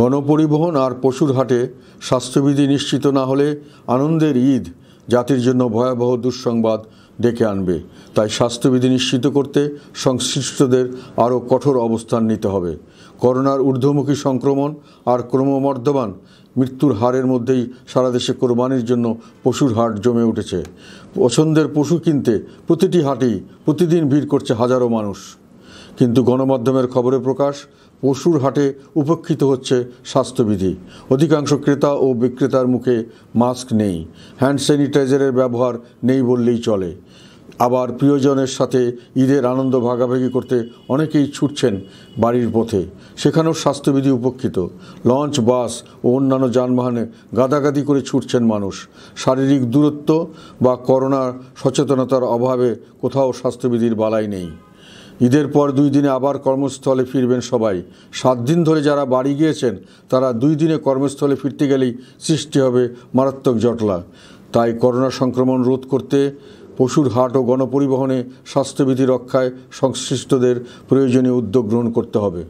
গণপরিবহন আর পশুর হাটে স্বাস্থ্যবিধি নিশ্চিত না হলে আনন্দের ঈদ জাতির জন্য ভয়াবহ দুঃসংবাদ ডেকে আনবে তাই স্বাস্থ্যবিধি নিশ্চিত করতে সংশ্লিষ্টদের আরও কঠোর অবস্থান নিতে হবে করোনার ঊর্ধ্বমুখী সংক্রমণ আর ক্রমবর্ধমান মৃত্যুর হারের মধ্যেই সারা দেশে কোরবানির জন্য পশুর হাট জমে উঠেছে পছন্দের পশু কিনতে প্রতিটি হাটেই প্রতিদিন ভিড় করছে হাজারো মানুষ কিন্তু গণমাধ্যমের খবরে প্রকাশ পশুর হাটে উপেক্ষিত হচ্ছে স্বাস্থ্যবিধি অধিকাংশ ক্রেতা ও বিক্রেতার মুখে মাস্ক নেই হ্যান্ড স্যানিটাইজারের ব্যবহার নেই বললেই চলে আবার প্রিয়জনের সাথে ঈদের আনন্দ ভাগাভাগি করতে অনেকেই ছুটছেন বাড়ির পথে সেখানেও স্বাস্থ্যবিধি উপেক্ষিত লঞ্চ বাস ও অন্যান্য যানবাহনে গাদাগাদি করে ছুটছেন মানুষ শারীরিক দূরত্ব বা করোনার সচেতনতার অভাবে কোথাও স্বাস্থ্যবিধির বালাই নেই ঈদের পর দুই দিনে আবার কর্মস্থলে ফিরবেন সবাই সাত দিন ধরে যারা বাড়ি গিয়েছেন তারা দুই দিনে কর্মস্থলে ফিরতে গেলেই সৃষ্টি হবে মারাত্মক জটলা তাই করোনা সংক্রমণ রোধ করতে পশুর হাট ও গণপরিবহনে স্বাস্থ্যবিধি রক্ষায় সংশ্লিষ্টদের প্রয়োজনীয় উদ্যোগ গ্রহণ করতে হবে